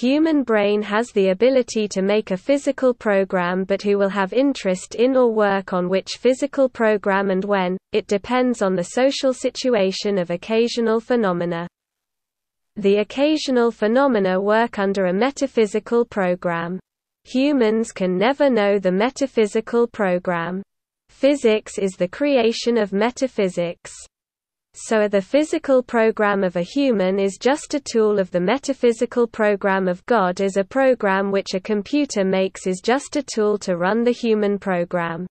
human brain has the ability to make a physical program but who will have interest in or work on which physical program and when, it depends on the social situation of occasional phenomena. The occasional phenomena work under a metaphysical program. Humans can never know the metaphysical program. Physics is the creation of metaphysics so the physical program of a human is just a tool of the metaphysical program of God is a program which a computer makes is just a tool to run the human program.